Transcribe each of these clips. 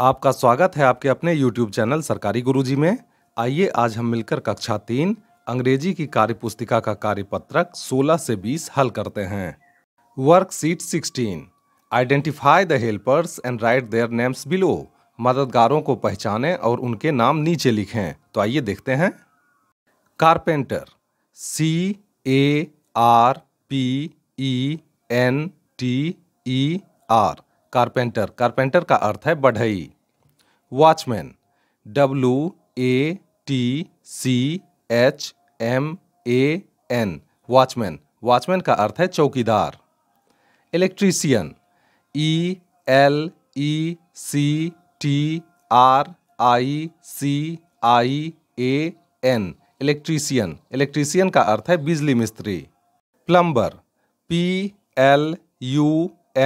आपका स्वागत है आपके अपने YouTube चैनल सरकारी गुरुजी में आइए आज हम मिलकर कक्षा तीन अंग्रेजी की कार्य पुस्तिका का कार्यपत्रक सोलह से बीस हल करते हैं worksheet sixteen identify the helpers and write their names below मददगारों को पहचानें और उनके नाम नीचे लिखें तो आइए देखते हैं carpenter C A R P E N T E R carpenter carpenter का अर्थ है बढ़ई watchman W A T C H M A N watchman watchman का अर्थ है चौकीदार electrician E L E C T R I C I A N electrician electrician का अर्थ है बिजली मिस्त्री plumber P L U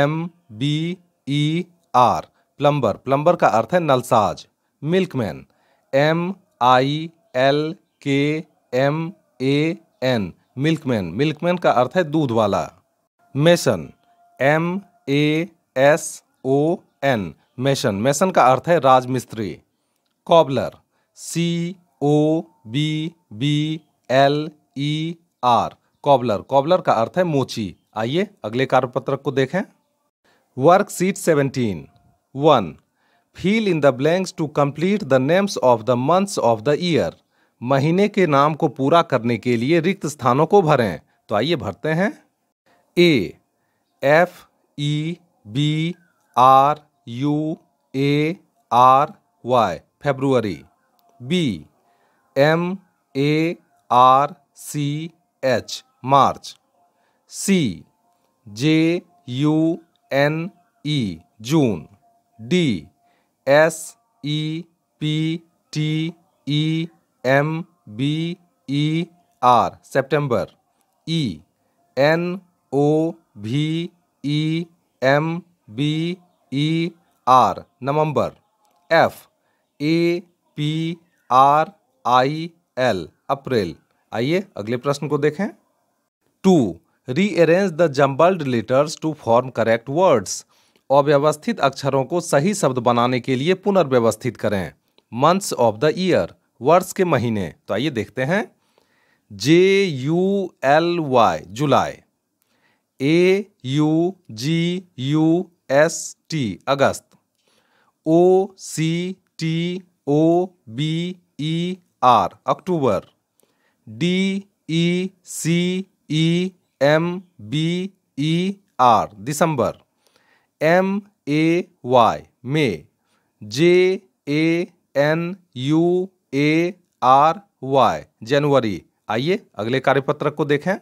M B E R plumber plumber का अर्थ है नलसाज milkman M I L K M A N milkman milkman का अर्थ है दूध वाला mason M A S O N mason mason का अर्थ है राजमिस्त्री cobbler C O B B L E R cobbler cobbler का अर्थ है मोची आइए अगले कार्यपत्रक को देखें worksheet 17 one fill in the blanks to complete the names of the months of the year महीने के नाम को पूरा करने के लिए रिक्त स्थानों को भरें तो आइए भरते हैं A F E B R U A R Y February B M A R C H March C J U N E June D S E P T E M B E R September E N O V E M B E R November F A P R I L April आइए अगले प्रश्न को देखें to rearrange the jumbled letters to form correct words अव्यवस्थित अक्षरों को सही शब्द बनाने के लिए पुनर्व्यवस्थित करें मंथ्स ऑफ द ईयर वर्ष के महीने तो आइए देखते हैं J U L Y July A U G U S T August O C T O B E R October D E C E M B E R December M A Y May J A N U A R Y January आइए अगले कार्यपत्रक को देखें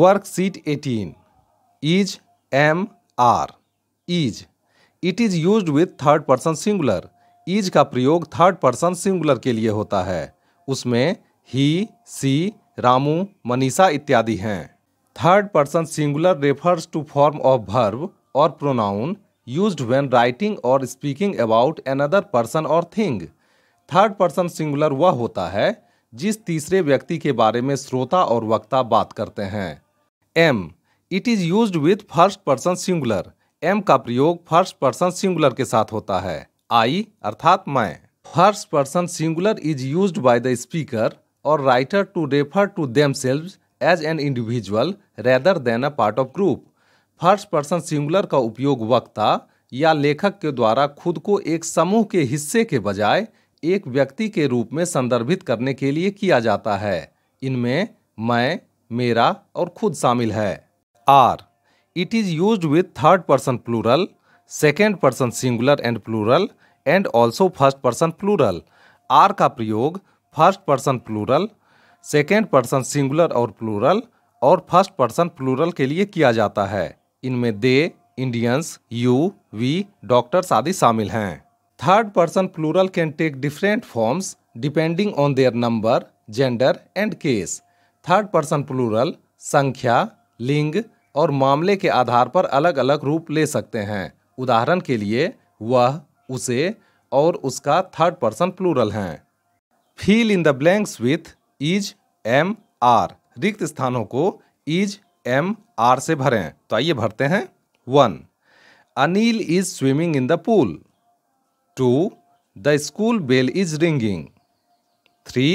worksheet eighteen is am are is it is use with third person singular is का प्रयोग third person singular के लिए होता है उसमें ही सी रामू मनीषा इत्यादि हैं third person singular refers to form of verb और प्रोनाउन यूज वेन राइटिंग और स्पीकिंग अबाउट अनदर पर्सन और थिंग थर्ड पर्सन सिंगुलर वह होता है जिस तीसरे व्यक्ति के बारे में श्रोता और वक्ता बात करते हैं am it is use with first person singular am का प्रयोग फर्स्ट पर्सन सिंगुलर के साथ होता है आई अर्थात मैं first person singular is use by the speaker writer to refer to themselves as an individual rather than a part of group first person singular का उपयोग वक्ता या लेखक के द्वारा खुद को एक समूह के हिस्से के बजाय एक व्यक्ति के रूप में संदर्भित करने के लिए किया जाता है इनमें मैं मेरा और खुद शामिल है are it is use with third person plural second person singular and plural and also first person plural are का प्रयोग first person plural second person singular और प्लूरल और फर्स्ट पर्सन प्लूरल के लिए किया जाता है इनमें they Indians you we doctors आदि शामिल हैं third person plural can take different forms depending on their number gender and case third person plural संख्या लिंग और मामले के आधार पर अलग अलग रूप ले सकते हैं उदाहरण के लिए वह उसे और उसका थर्ड पर्सन प्लूरल हैं fill in the blanks with is am are रिक्त स्थानों को इज एम आर से भरें तो आइए भरते हैं one Anil is swimming in the pool two the school bell is ringing three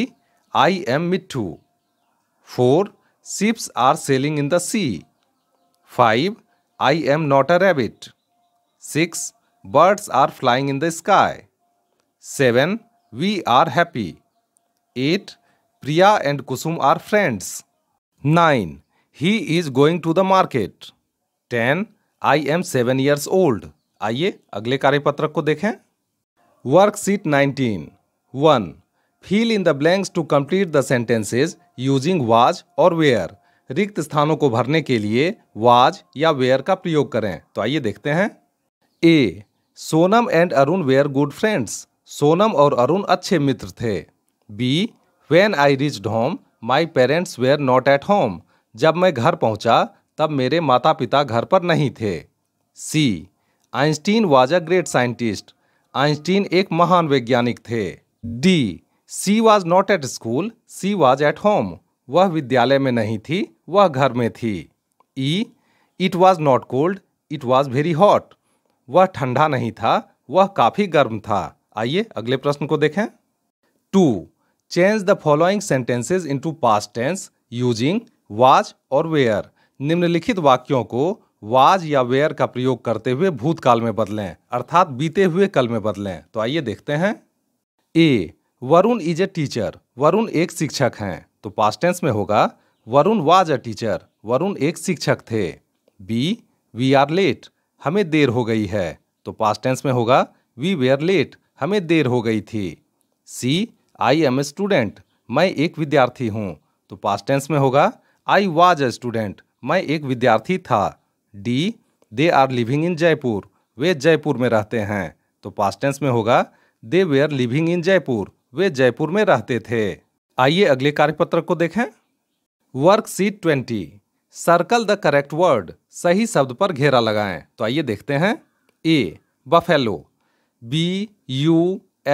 I am Mittu four ships are sailing in the sea five I am not a rabbit six birds are flying in the sky seven we are happy eight Priya and Kusum are friends nine he is going to the market ten I am seven years old आइए अगले कार्यपत्रक को देखें worksheet nineteen one fill in the blanks to complete the sentences using was और were रिक्त स्थानों को भरने के लिए वाज या वेयर का प्रयोग करें तो आइए देखते हैं A Sonam and Arun were good friends Sonam और अरुण अच्छे मित्र थे B when I reached home my parents were not at home जब मैं घर पहुंचा तब मेरे माता पिता घर पर नहीं थे C Einstein was a great scientist Einstein एक महान वैज्ञानिक थे D she was not at school she was at home वह विद्यालय में नहीं थी वह घर में थी E it was not cold it was very hot वह ठंडा नहीं था वह काफ़ी गर्म था आइए अगले प्रश्न को देखें to change the following sentences into past tense using was और वेयर निम्नलिखित वाक्यों को वाज या वेयर का प्रयोग करते हुए भूतकाल में बदलें अर्थात बीते हुए कल में बदलें तो आइए देखते हैं A Varun is a teacher Varun एक शिक्षक हैं तो पास टेंस में होगा Varun was a teacher Varun एक शिक्षक थे बी वी आर लेट हमें देर हो गई है तो पास टेंस में होगा वी वेयर लेट हमें देर हो गई थी सी आई एम ए स्टूडेंट मैं एक विद्यार्थी हूँ तो पास्ट टेंस में होगा आई वॉज अ स्टूडेंट मैं एक विद्यार्थी था the they are living in Jaipur वे जयपुर में रहते हैं तो पास टेंस में होगा they were are living in Jaipur वे जयपुर में रहते थे आइए अगले कार्यपत्र को देखें worksheet twenty circle the correct word सही शब्द पर घेरा लगाएं तो आइए देखते हैं a buffalo B U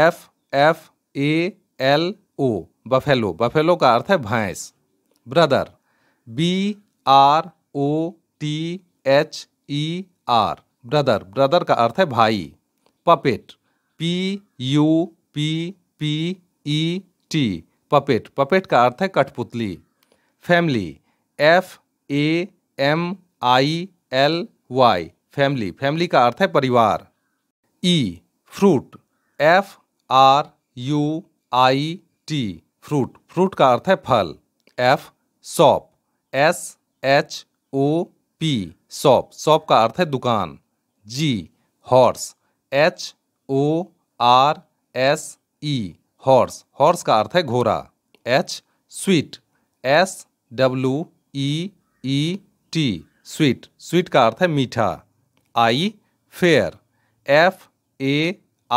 F F A L O buffalo buffalo का अर्थ है भैंस brother B R O T H E R brother brother का अर्थ है भाई puppet P U P P E T puppet puppet का अर्थ है कठपुतली family F A M I L Y family family का अर्थ है परिवार E fruit F R U I T fruit fruit का अर्थ है फल F shop S H O P shop shop का अर्थ है दुकान G horse H O R S E horse horse का अर्थ है घोड़ा H sweet S W E E T sweet sweet का अर्थ है मीठा I fair F A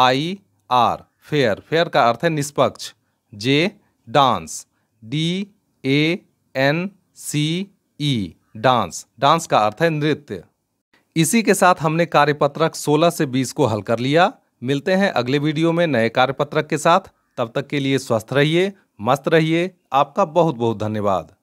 I R fair fair का अर्थ है निष्पक्ष J dance D A N C E dance dance का अर्थ है नृत्य इसी के साथ हमने कार्यपत्रक 16 से 20 को हल कर लिया मिलते हैं अगले वीडियो में नए कार्यपत्रक के साथ तब तक के लिए स्वस्थ रहिए मस्त रहिए आपका बहुत बहुत धन्यवाद